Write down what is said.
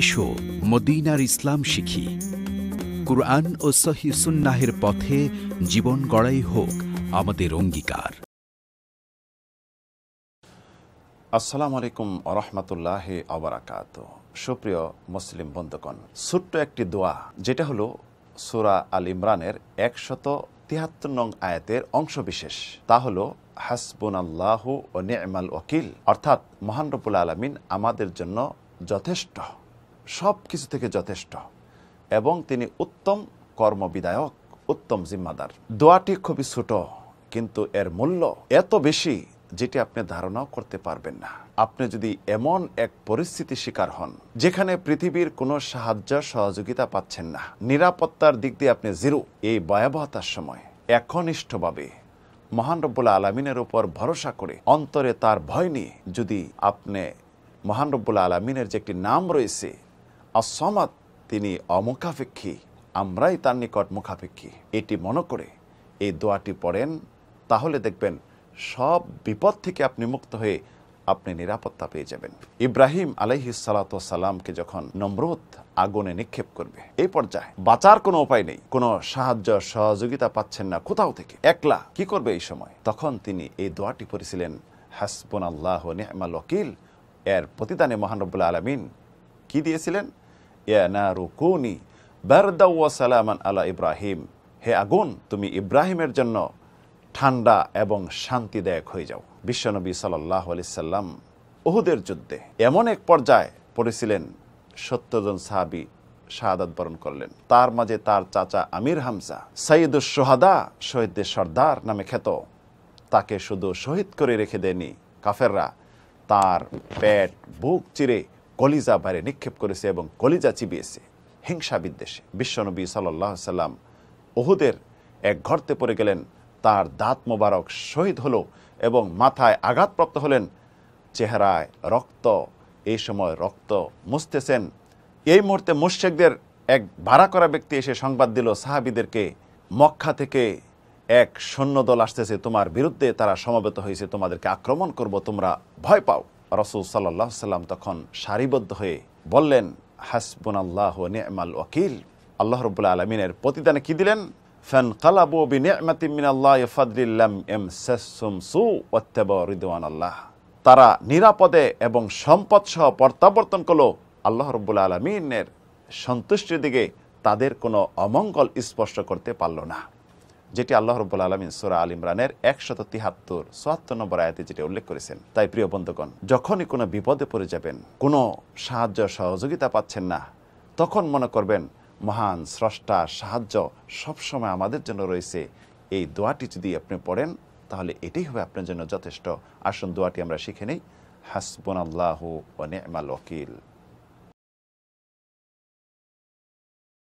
এসো মদিনার ইসলাম শিখি কুরআন ও সহি সুন্নাহের পথে জীবন গড়াই হোক আমাদের অঙ্গীকার আসসালামু আলাইকুম আরহামতুল্লাহ আবরাকাত সুপ্রিয় মুসলিম বন্ধুকন ছোট্ট একটি দোয়া যেটা হলো সুরা আল ইমরানের একশত তিয়াত্তর নং আয়াতের অংশবিশেষ তা হলো হাসবুন আল্লাহ ও নেমাল ওকিল অর্থাৎ মহান রবুল আলমিন আমাদের জন্য যথেষ্ট সব কিছু থেকে যথেষ্ট এবং তিনি উত্তম কর্মবিদায়ক উত্তম জিম্মাদার দোয়াটি খুবই ছোট কিন্তু এর মূল্য এত বেশি যেটি আপনি ধারণাও করতে পারবেন না আপনি যদি এমন এক পরিস্থিতি শিকার হন যেখানে পৃথিবীর কোনো সাহায্য সহযোগিতা পাচ্ছেন না নিরাপত্তার দিক দিয়ে আপনি জিরো এই ভয়াবহতার সময় একনিষ্ঠভাবে মহান রব্বুল আলমিনের উপর ভরসা করে অন্তরে তার ভয় নিয়ে যদি আপনি মহান আলামিনের আলমিনের যে একটি নাম রয়েছে আসমাদ তিনি অমুখাপেক্ষী আমরাই তার নিকট মুখাপেক্ষী এটি মনে করে এই দোয়াটি পড়েন তাহলে দেখবেন সব বিপদ থেকে আপনি মুক্ত হয়ে আপনি নিরাপত্তা পেয়ে যাবেন ইব্রাহিম আলহি সালাতামকে যখন নম্রত আগুনে নিক্ষেপ করবে এই পর্যায়ে বাঁচার কোনো উপায় নেই কোনো সাহায্য সহযোগিতা পাচ্ছেন না কোথাও থেকে একলা কি করবে এই সময় তখন তিনি এই দোয়াটি পড়েছিলেন হাসবন আল্লাহ নেহমাল এর প্রতিদানে মহানবুল্লা আলমিন কি দিয়েছিলেন ইব্রাহিম হে আগুন তুমি ইব্রাহিমের জন্য ঠান্ডা এবং শান্তিদায়ক হয়ে যাও বিশ্বনবী সাল্লাহ আলি সাল্লাম ওহুদের যুদ্ধে এমন এক পর্যায়ে পড়েছিলেন সত্যজন সাহাবি শাহাদ বরণ করলেন তার মাঝে তার চাচা আমির হামসা সাইদুস সোহাদা শহীদদের সর্দার নামে খ্যাত তাকে শুধু শহীদ করে রেখে দেয়নি কাফেররা তার পেট বুক চিরে কলিজা বাইরে নিক্ষেপ করেছে এবং কলিজা চিবিয়েছে হিংসা বিদ্বেষে বিশ্বনবী সাল্লাহ সাল্লাম ওহুদের এক ঘরতে পড়ে গেলেন তার দাঁত মোবারক শহীদ হলো এবং মাথায় আঘাতপ্রাপ্ত হলেন চেহারায় রক্ত এই সময় রক্ত মুছতেছেন এই মুহূর্তে মুশেকদের এক ভাড়া করা ব্যক্তি এসে সংবাদ দিল সাহাবিদেরকে মক্কা থেকে এক সৈন্যদল আসতেছে তোমার বিরুদ্ধে তারা সমবেত হয়েছে তোমাদেরকে আক্রমণ করব তোমরা ভয় পাও রসুল সাল্লাহ সাল্লাম তখন সারিবদ্ধ হয়ে বললেন হাসবুন আল্লাহ নেমাল ওয়াকিল আল্লাহ রবুল্লা আলমিনের প্রতিদানে কি দিলেন ফ্যান কালাবু বিনিয়ামাতি মিনাল্লাহ ফাদলিল্লাম এম সেসুম সু রিদওয়ান আল্লাহ তারা নিরাপদে এবং সম্পদ সহ প্রত্যাবর্তন করলো আল্লাহ রবুল্লা আলমিনের সন্তুষ্টির দিকে তাদের কোনো অমঙ্গল স্পষ্ট করতে পারল না যেটি আল্লাহ রব্বুল আলমিন সুরা আল ইমরানের একশত তিহাত্তর চুয়াত্তর নম্বর আয়তে যেটি উল্লেখ করেছেন তাই প্রিয় বন্ধুগণ যখনই কোনো বিপদে পড়ে যাবেন কোনো সাহায্য সহযোগিতা পাচ্ছেন না তখন মনে করবেন মহান স্রষ্টা সাহায্য সবসময় আমাদের জন্য রয়েছে এই দোয়াটি যদি আপনি পড়েন তাহলে এটাই হবে আপনার জন্য যথেষ্ট আসুন দোয়াটি আমরা শিখে নিই হাসবন আল্লাহ ও নেমাল ওকিল